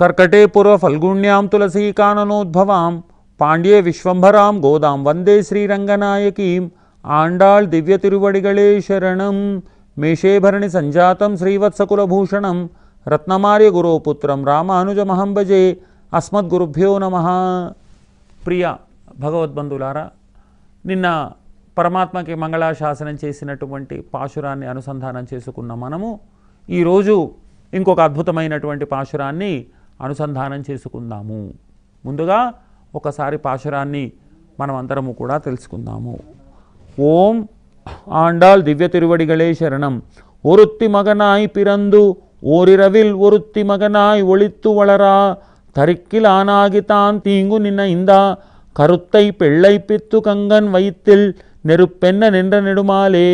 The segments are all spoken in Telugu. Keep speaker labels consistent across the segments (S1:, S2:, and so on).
S1: కర్కటే పూర్వ ఫల్గుణ్యాం తులసీ కాననోద్భవాం పాండ్యే విశ్వంభరాం గోదాం వందే శ్రీరంగనాయకీం ఆండాళ్ దివ్య తిరువడిగళే శరణం మేషేభరణి సంజాతం శ్రీవత్సకులభూషణం రత్నమార్య గురోపుత్రం రామానుజమహం భజే అస్మద్గురుభ్యో నమ ప్రియ భగవద్బంధులారా నిన్న పరమాత్మకి మంగళాశాసనం చేసినటువంటి పాశురాన్ని అనుసంధానం చేసుకున్న మనము ఈరోజు ఇంకొక అద్భుతమైనటువంటి పాశురాన్ని అనుసంధానం చేసుకుందాము ముందుగా ఒకసారి పాశురాన్ని మనం అందరము కూడా తెలుసుకుందాము ఓం ஆண்டாள் திவ்ய திருவடிகளே சரணம் ஒருத்தி மகனாய் பிறந்து ஓரிரவில் ஒருத்தி மகனாய் ஒளித்து வளரா தரிக்கில் ஆனாகி தான் தீங்கு நினைந்தா கருத்தை பெள்ளை பித்து கங்கன் வைத்தில் நெருப்பென்ன நின்ற நெடுமாலே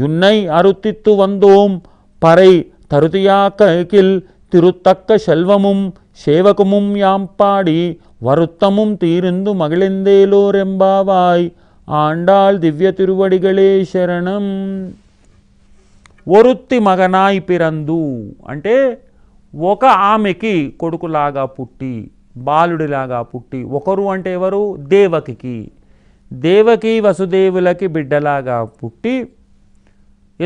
S1: யுன்னை அறுத்தித்து வந்தோம் பறை தருதியாக்கில் திருத்தக்க செல்வமும் యాంపాడి யாம்பாடி வருத்தமும் మగిలిందేలో రెంబావాయ్ ఆండాళ్ దివ్య திருவடிகளே శరణం ఒరుత్తి మగనాయి పిరందు అంటే ఒక ఆమెకి కొడుకులాగా పుట్టి బాలుడిలాగా పుట్టి ఒకరు అంటే ఎవరు దేవకికి దేవకి వసుదేవులకి బిడ్డలాగా పుట్టి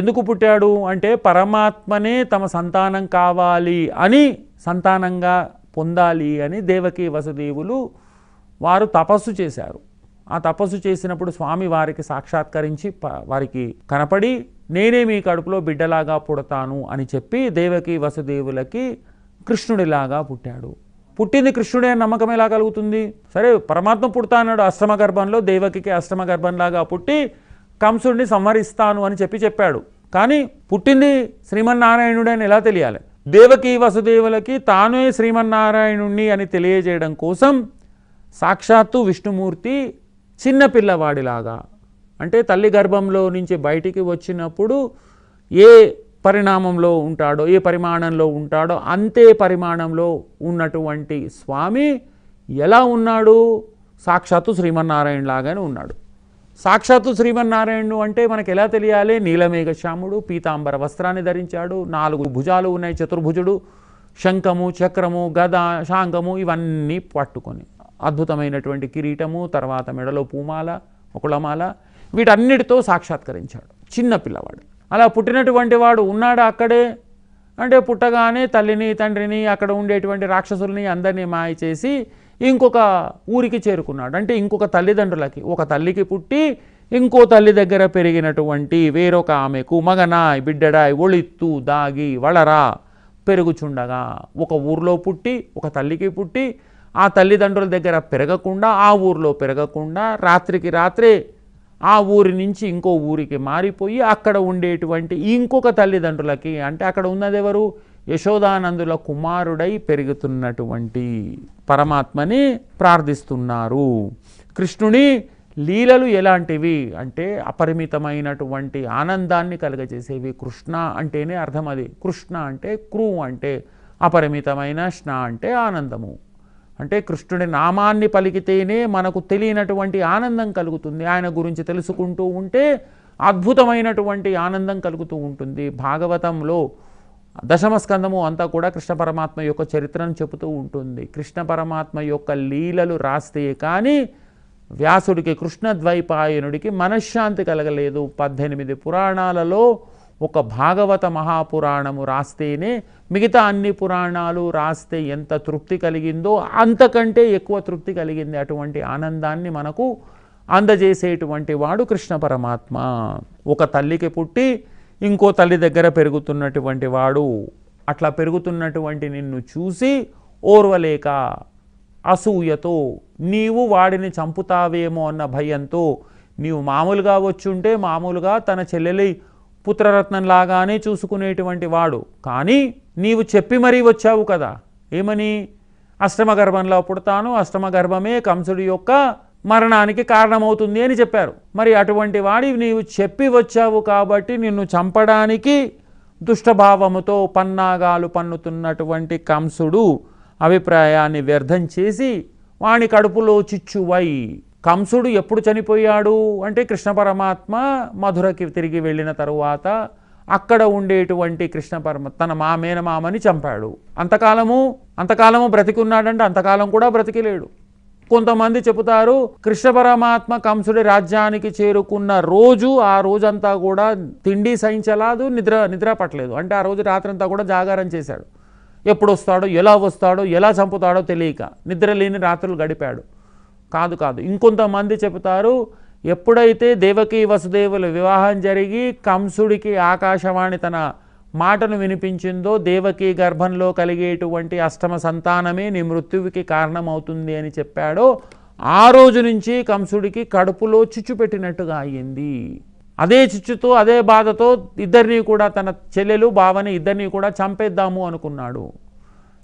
S1: ఎందుకు పుట్టాడు అంటే పరమాత్మనే తమ సంతానం కావాలి అని సంతానంగా పొందాలి అని దేవకీ వసుదేవులు వారు తపస్సు చేశారు ఆ తపస్సు చేసినప్పుడు స్వామి వారికి సాక్షాత్కరించి వారికి కనపడి నేనే మీ కడుపులో బిడ్డలాగా పుడతాను అని చెప్పి దేవకీ వసుదేవులకి కృష్ణుడిలాగా పుట్టాడు పుట్టింది కృష్ణుడే నమ్మకం ఎలా కలుగుతుంది సరే పరమాత్మ అన్నాడు అష్టమ గర్భంలో దేవకికి అష్టమ గర్భంలాగా పుట్టి కంసుడిని సంహరిస్తాను అని చెప్పి చెప్పాడు కానీ పుట్టింది శ్రీమన్నారాయణుడు అని ఎలా తెలియాలి దేవకీ వసుదేవులకి తానే శ్రీమన్నారాయణుణ్ణి అని తెలియజేయడం కోసం సాక్షాత్తు విష్ణుమూర్తి చిన్నపిల్లవాడిలాగా అంటే తల్లి గర్భంలో నుంచి బయటికి వచ్చినప్పుడు ఏ పరిణామంలో ఉంటాడో ఏ పరిమాణంలో ఉంటాడో అంతే పరిమాణంలో ఉన్నటువంటి స్వామి ఎలా ఉన్నాడు సాక్షాత్తు శ్రీమన్నారాయణలాగానే ఉన్నాడు సాక్షాత్తు శ్రీమన్నారాయణుడు అంటే మనకు ఎలా తెలియాలి నీలమేఘ శ్యాముడు పీతాంబర వస్త్రాన్ని ధరించాడు నాలుగు భుజాలు ఉన్నాయి చతుర్భుజుడు శంఖము చక్రము గద శాంఖము ఇవన్నీ పట్టుకొని అద్భుతమైనటువంటి కిరీటము తర్వాత మెడలో పూమాల ఒకళమాల వీటన్నిటితో సాక్షాత్కరించాడు చిన్న పిల్లవాడు అలా పుట్టినటువంటి వాడు ఉన్నాడు అక్కడే అంటే పుట్టగానే తల్లిని తండ్రిని అక్కడ ఉండేటువంటి రాక్షసుల్ని అందరినీ మాయ చేసి ఇంకొక ఊరికి చేరుకున్నాడు అంటే ఇంకొక తల్లిదండ్రులకి ఒక తల్లికి పుట్టి ఇంకో తల్లి దగ్గర పెరిగినటువంటి వేరొక ఆమెకు మగనాయ్ బిడ్డడాయ్ ఒళిత్తు దాగి వలరా పెరుగుచుండగా ఒక ఊర్లో పుట్టి ఒక తల్లికి పుట్టి ఆ తల్లిదండ్రుల దగ్గర పెరగకుండా ఆ ఊర్లో పెరగకుండా రాత్రికి రాత్రే ఆ ఊరి నుంచి ఇంకో ఊరికి మారిపోయి అక్కడ ఉండేటువంటి ఇంకొక తల్లిదండ్రులకి అంటే అక్కడ ఉన్నది ఎవరు యశోదానందుల కుమారుడై పెరుగుతున్నటువంటి పరమాత్మని ప్రార్థిస్తున్నారు కృష్ణుని లీలలు ఎలాంటివి అంటే అపరిమితమైనటువంటి ఆనందాన్ని కలుగజేసేవి కృష్ణ అంటేనే అర్థం అది కృష్ణ అంటే క్రూ అంటే అపరిమితమైన స్న అంటే ఆనందము అంటే కృష్ణుడి నామాన్ని పలికితేనే మనకు తెలియనటువంటి ఆనందం కలుగుతుంది ఆయన గురించి తెలుసుకుంటూ ఉంటే అద్భుతమైనటువంటి ఆనందం కలుగుతూ ఉంటుంది భాగవతంలో దశమ స్కందము అంతా కూడా కృష్ణ పరమాత్మ యొక్క చరిత్రను చెబుతూ ఉంటుంది కృష్ణ పరమాత్మ యొక్క లీలలు రాస్తే కానీ వ్యాసుడికి కృష్ణద్వైపాయనుడికి మనశ్శాంతి కలగలేదు పద్దెనిమిది పురాణాలలో ఒక భాగవత మహాపురాణము రాస్తేనే మిగతా అన్ని పురాణాలు రాస్తే ఎంత తృప్తి కలిగిందో అంతకంటే ఎక్కువ తృప్తి కలిగింది అటువంటి ఆనందాన్ని మనకు అందజేసేటువంటి వాడు కృష్ణ పరమాత్మ ఒక తల్లికి పుట్టి ఇంకో తల్లి దగ్గర పెరుగుతున్నటువంటి వాడు అట్లా పెరుగుతున్నటువంటి నిన్ను చూసి ఓర్వలేక అసూయతో నీవు వాడిని చంపుతావేమో అన్న భయంతో నీవు మామూలుగా వచ్చుంటే మామూలుగా తన చెల్లెలి పుత్రరత్నంలాగానే చూసుకునేటువంటి వాడు కానీ నీవు చెప్పి మరీ వచ్చావు కదా ఏమని అష్టమ గర్భంలో పుడతాను అష్టమ గర్భమే కంసుడి యొక్క మరణానికి కారణమవుతుంది అని చెప్పారు మరి అటువంటి వాడి నీవు చెప్పి వచ్చావు కాబట్టి నిన్ను చంపడానికి దుష్టభావముతో పన్నాగాలు పన్నుతున్నటువంటి కంసుడు అభిప్రాయాన్ని వ్యర్థం చేసి వాణి కడుపులో చిచ్చువై కంసుడు ఎప్పుడు చనిపోయాడు అంటే కృష్ణ పరమాత్మ మధురకి తిరిగి వెళ్ళిన తరువాత అక్కడ ఉండేటువంటి కృష్ణ పరమ తన మామేన మామని చంపాడు అంతకాలము అంతకాలము బ్రతికున్నాడంటే అంతకాలం కూడా బ్రతికిలేడు కొంతమంది చెబుతారు కృష్ణ పరమాత్మ కంసుడి రాజ్యానికి చేరుకున్న రోజు ఆ రోజంతా కూడా తిండి సహించలాదు నిద్ర నిద్ర పట్టలేదు అంటే ఆ రోజు రాత్రంతా కూడా జాగారం చేశాడు ఎప్పుడు వస్తాడో ఎలా వస్తాడో ఎలా చంపుతాడో తెలియక నిద్ర లేని రాత్రులు గడిపాడు కాదు కాదు ఇంకొంతమంది చెబుతారు ఎప్పుడైతే దేవకీ వసుదేవులు వివాహం జరిగి కంసుడికి ఆకాశవాణి తన మాటను వినిపించిందో దేవకి గర్భంలో కలిగేటువంటి అష్టమ సంతానమే నీ మృత్యువుకి కారణమవుతుంది అని చెప్పాడో ఆ రోజు నుంచి కంసుడికి కడుపులో చిచ్చు పెట్టినట్టుగా అయ్యింది అదే చిచ్చుతో అదే బాధతో ఇద్దరిని కూడా తన చెల్లెలు బావని ఇద్దరిని కూడా చంపేద్దాము అనుకున్నాడు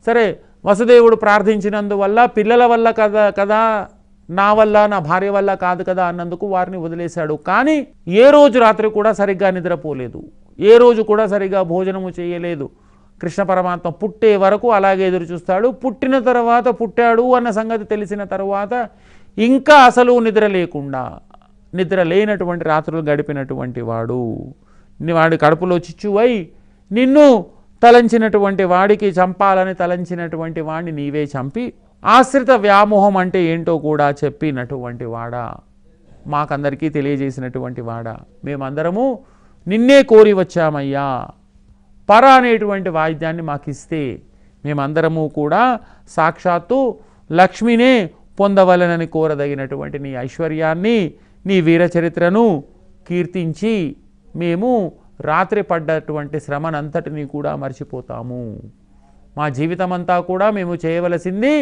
S1: సరే వసుదేవుడు ప్రార్థించినందువల్ల పిల్లల వల్ల కదా కదా నా వల్ల నా భార్య వల్ల కాదు కదా అన్నందుకు వారిని వదిలేశాడు కానీ ఏ రోజు రాత్రి కూడా సరిగ్గా నిద్రపోలేదు ఏ రోజు కూడా సరిగా భోజనము చేయలేదు కృష్ణ పరమాత్మ పుట్టే వరకు అలాగే ఎదురు చూస్తాడు పుట్టిన తర్వాత పుట్టాడు అన్న సంగతి తెలిసిన తర్వాత ఇంకా అసలు నిద్ర లేకుండా నిద్ర లేనటువంటి రాత్రులు గడిపినటువంటి వాడు వాడి కడుపులో చిచ్చువై నిన్ను తలంచినటువంటి వాడికి చంపాలని తలంచినటువంటి వాడిని నీవే చంపి ఆశ్రిత వ్యామోహం అంటే ఏంటో కూడా చెప్పినటువంటి వాడా మాకందరికీ తెలియజేసినటువంటి వాడా మేమందరము నిన్నే కోరి వచ్చామయ్యా పర అనేటువంటి వాయిద్యాన్ని మాకిస్తే మేమందరము కూడా సాక్షాత్తు లక్ష్మినే పొందవలనని కోరదగినటువంటి నీ ఐశ్వర్యాన్ని నీ వీరచరిత్రను కీర్తించి మేము రాత్రి పడ్డటువంటి శ్రమనంతటిని కూడా మర్చిపోతాము మా జీవితమంతా కూడా మేము చేయవలసింది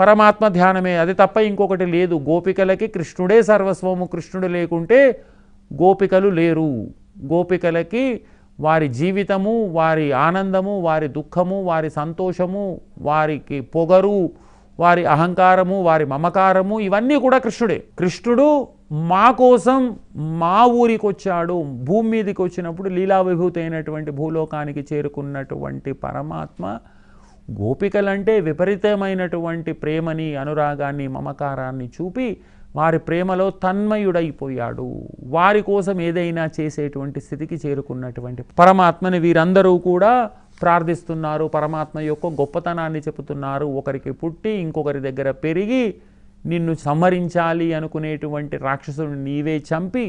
S1: పరమాత్మ ధ్యానమే అది తప్ప ఇంకొకటి లేదు గోపికలకి కృష్ణుడే సర్వస్వము కృష్ణుడు లేకుంటే గోపికలు లేరు గోపికలకి వారి జీవితము వారి ఆనందము వారి దుఃఖము వారి సంతోషము వారికి పొగరు వారి అహంకారము వారి మమకారము ఇవన్నీ కూడా కృష్ణుడే కృష్ణుడు మా కోసం మా ఊరికి వచ్చాడు భూమి మీదకి వచ్చినప్పుడు లీలా విభూతి అయినటువంటి భూలోకానికి చేరుకున్నటువంటి పరమాత్మ గోపికలంటే విపరీతమైనటువంటి ప్రేమని అనురాగాన్ని మమకారాన్ని చూపి వారి ప్రేమలో తన్మయుడైపోయాడు వారి కోసం ఏదైనా చేసేటువంటి స్థితికి చేరుకున్నటువంటి పరమాత్మని వీరందరూ కూడా ప్రార్థిస్తున్నారు పరమాత్మ యొక్క గొప్పతనాన్ని చెబుతున్నారు ఒకరికి పుట్టి ఇంకొకరి దగ్గర పెరిగి నిన్ను సంహరించాలి అనుకునేటువంటి రాక్షసుని నీవే చంపి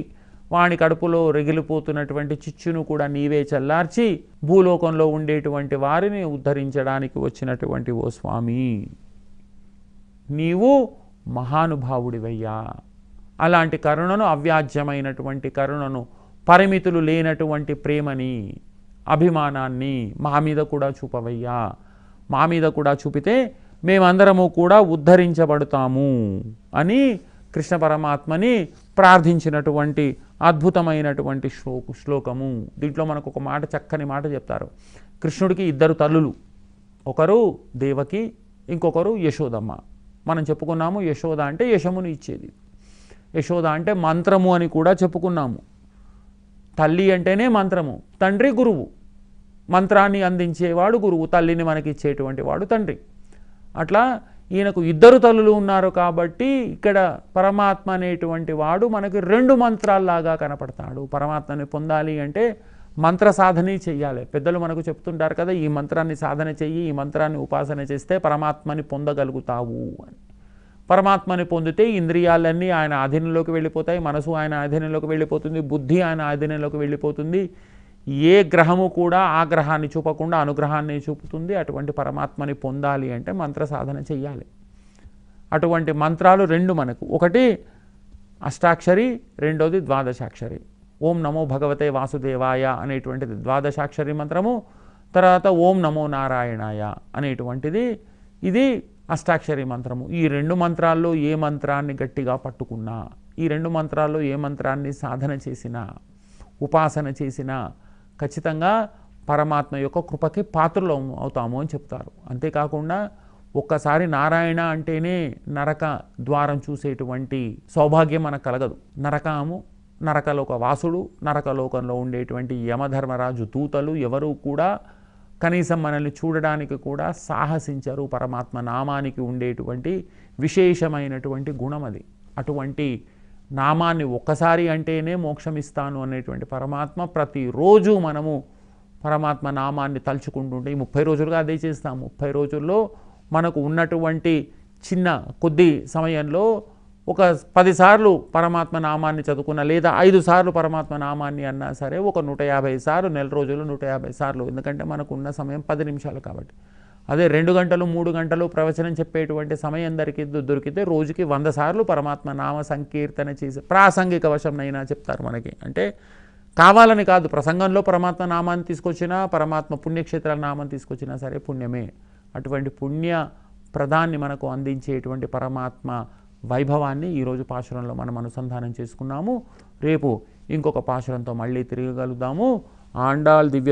S1: వాణి కడుపులో రెగిలిపోతున్నటువంటి చిచ్చును కూడా నీవే చల్లార్చి భూలోకంలో ఉండేటువంటి వారిని ఉద్ధరించడానికి వచ్చినటువంటి ఓ స్వామి నీవు మహానుభావుడివయ్యా అలాంటి కరుణను అవ్యాజ్యమైనటువంటి కరుణను పరిమితులు లేనటువంటి ప్రేమని అభిమానాన్ని మా మీద కూడా చూపవయ్యా మా మీద కూడా చూపితే మేమందరము కూడా ఉద్ధరించబడతాము అని కృష్ణ పరమాత్మని ప్రార్థించినటువంటి అద్భుతమైనటువంటి శ్లో శ్లోకము దీంట్లో మనకు ఒక మాట చక్కని మాట చెప్తారు కృష్ణుడికి ఇద్దరు తల్లులు ఒకరు దేవకి ఇంకొకరు యశోదమ్మ మనం చెప్పుకున్నాము యశోద అంటే యశమును ఇచ్చేది యశోద అంటే మంత్రము అని కూడా చెప్పుకున్నాము తల్లి అంటేనే మంత్రము తండ్రి గురువు మంత్రాన్ని అందించేవాడు గురువు తల్లిని మనకి ఇచ్చేటువంటి వాడు తండ్రి అట్లా ఈయనకు ఇద్దరు తల్లులు ఉన్నారు కాబట్టి ఇక్కడ పరమాత్మ అనేటువంటి వాడు మనకి రెండు మంత్రాల్లాగా కనపడతాడు పరమాత్మని పొందాలి అంటే మంత్ర సాధన చెయ్యాలి పెద్దలు మనకు చెప్తుంటారు కదా ఈ మంత్రాన్ని సాధన చెయ్యి ఈ మంత్రాన్ని ఉపాసన చేస్తే పరమాత్మని పొందగలుగుతావు అని పరమాత్మని పొందితే ఇంద్రియాలన్నీ ఆయన ఆధీనంలోకి వెళ్ళిపోతాయి మనసు ఆయన ఆధీనంలోకి వెళ్ళిపోతుంది బుద్ధి ఆయన ఆధీనంలోకి వెళ్ళిపోతుంది ఏ గ్రహము కూడా ఆ గ్రహాన్ని చూపకుండా అనుగ్రహాన్ని చూపుతుంది అటువంటి పరమాత్మని పొందాలి అంటే మంత్ర సాధన చెయ్యాలి అటువంటి మంత్రాలు రెండు మనకు ఒకటి అష్టాక్షరి రెండోది ద్వాదశాక్షరి ఓం నమో భగవతే వాసుదేవాయ అనేటువంటిది ద్వాదశాక్షరి మంత్రము తర్వాత ఓం నమో నారాయణాయ అనేటువంటిది ఇది అష్టాక్షరి మంత్రము ఈ రెండు మంత్రాల్లో ఏ మంత్రాన్ని గట్టిగా పట్టుకున్నా ఈ రెండు మంత్రాల్లో ఏ మంత్రాన్ని సాధన చేసినా ఉపాసన చేసినా ఖచ్చితంగా పరమాత్మ యొక్క కృపకి పాత్రలు అవుతాము అని చెప్తారు అంతేకాకుండా ఒక్కసారి నారాయణ అంటేనే నరక ద్వారం చూసేటువంటి సౌభాగ్యం మనకు కలగదు నరకము నరకలోక వాసుడు నరకలోకంలో ఉండేటువంటి యమధర్మరాజు దూతలు ఎవరూ కూడా కనీసం మనల్ని చూడడానికి కూడా సాహసించరు పరమాత్మ నామానికి ఉండేటువంటి విశేషమైనటువంటి గుణం అది అటువంటి నామాన్ని ఒక్కసారి అంటేనే మోక్షమిస్తాను అనేటువంటి పరమాత్మ ప్రతిరోజు మనము పరమాత్మ నామాన్ని తలుచుకుంటుంటే ఈ ముప్పై రోజులుగా అదే చేస్తాం ముప్పై రోజుల్లో మనకు ఉన్నటువంటి చిన్న కొద్ది సమయంలో ఒక పదిసార్లు పరమాత్మ నామాన్ని చదువుకున్న లేదా ఐదు సార్లు పరమాత్మ నామాన్ని అన్నా సరే ఒక నూట యాభై సార్లు నెల రోజులు నూట యాభై సార్లు ఎందుకంటే మనకు ఉన్న సమయం పది నిమిషాలు కాబట్టి అదే రెండు గంటలు మూడు గంటలు ప్రవచనం చెప్పేటువంటి సమయం అందరికీ దొరికితే రోజుకి వంద సార్లు పరమాత్మ నామ సంకీర్తన చేసి ప్రాసంగిక వశంనైనా చెప్తారు మనకి అంటే కావాలని కాదు ప్రసంగంలో పరమాత్మ నామాన్ని తీసుకొచ్చినా పరమాత్మ పుణ్యక్షేత్రాల నామాన్ని తీసుకొచ్చినా సరే పుణ్యమే అటువంటి పుణ్య ప్రదాన్ని మనకు అందించేటువంటి పరమాత్మ వైభవాన్ని ఈరోజు పాశురంలో మనం అనుసంధానం చేసుకున్నాము రేపు ఇంకొక పాశురంతో మళ్ళీ తిరగగలుగుదాము ఆండాల్ దివ్య